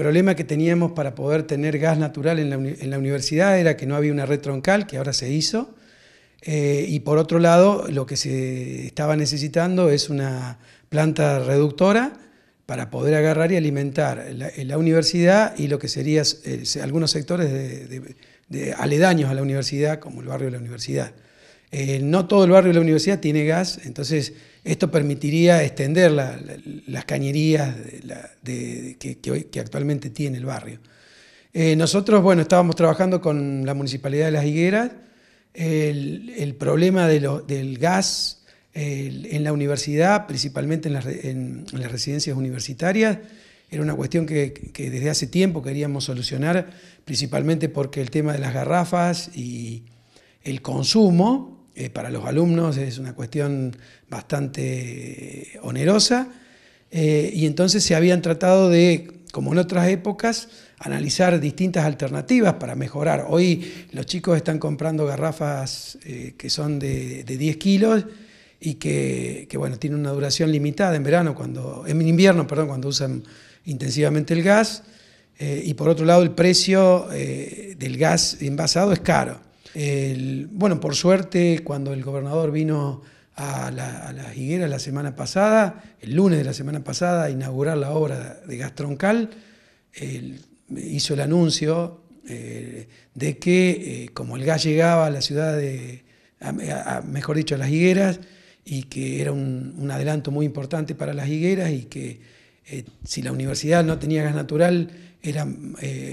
problema que teníamos para poder tener gas natural en la, universidad era que no había una red troncal, que ahora se hizo. Eh, y por otro lado, lo que se estaba necesitando es una planta reductora para poder agarrar y alimentar la, eh, la universidad y lo que serían eh, algunos sectores de aledaños a la universidad, como el barrio de la universidad. Eh, no todo el barrio de la universidad tiene gas, entonces esto permitiría extender las cañerías que, actualmente tiene el barrio. Eh, nosotros, bueno, estábamos trabajando con la Municipalidad de Las Higueras. El, problema del gas en la universidad, principalmente en las, residencias universitarias, era una cuestión que, desde hace tiempo queríamos solucionar, principalmente porque el tema de las garrafas y el consumo eh, para los alumnos es una cuestión bastante eh, onerosa. Eh, y entonces se habían tratado de, como en otras épocas, analizar distintas alternativas para mejorar. Hoy los chicos están comprando garrafas que son de, 10 kilos y que, bueno, tienen una duración limitada en verano, cuando, en invierno, perdón, cuando usan intensivamente el gas. y por otro lado, el precio del gas envasado es caro bueno, por suerte, cuando el gobernador vino a Las Higueras la, semana pasada, el lunes de la semana pasada, a inaugurar la obra de Gastroncal, troncal, hizo el anuncio eh, de que eh, como el gas llegaba a la ciudad de, mejor dicho, a las higueras, y que era un, adelanto muy importante para las higueras y que eh, si la universidad no tenía gas natural, era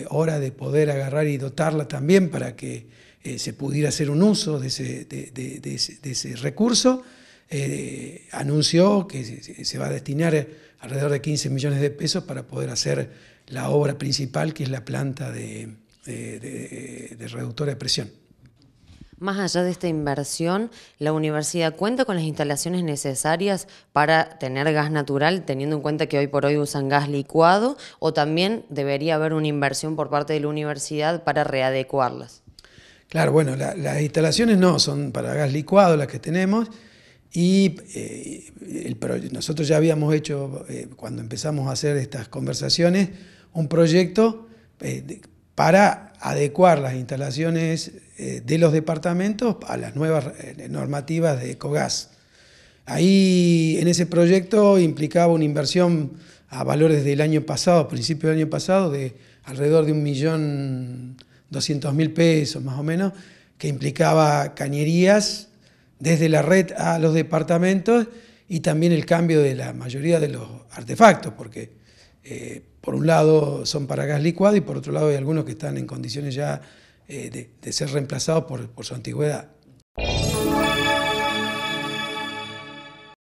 hora de poder agarrar y dotarla también para que eh, se pudiera hacer un uso de ese, recurso. Eh, anunció que se, va a destinar alrededor de 15 millones de pesos para poder hacer la obra principal, que es la planta de, de reductora de presión. Más allá de esta inversión, ¿la universidad cuenta con las instalaciones necesarias para tener gas natural, teniendo en cuenta que hoy por hoy usan gas licuado? ¿O también debería haber una inversión por parte de la universidad para readecuarlas? Claro, bueno, las instalaciones no, son para gas licuado las que tenemos y eh, nosotros ya habíamos hecho, eh, cuando empezamos a hacer estas conversaciones, un proyecto eh, para adecuar las instalaciones de los departamentos a las nuevas normativas de Ecogas. Ahí en ese proyecto implicaba una inversión a valores del año pasado, principio del año pasado, de alrededor de un millón 200 mil pesos más o menos, que implicaba cañerías desde la red a los departamentos y también el cambio de la mayoría de los artefactos, porque eh, por un lado son para gas licuado y por otro lado hay algunos que están en condiciones ya eh, de, ser reemplazados por su antigüedad.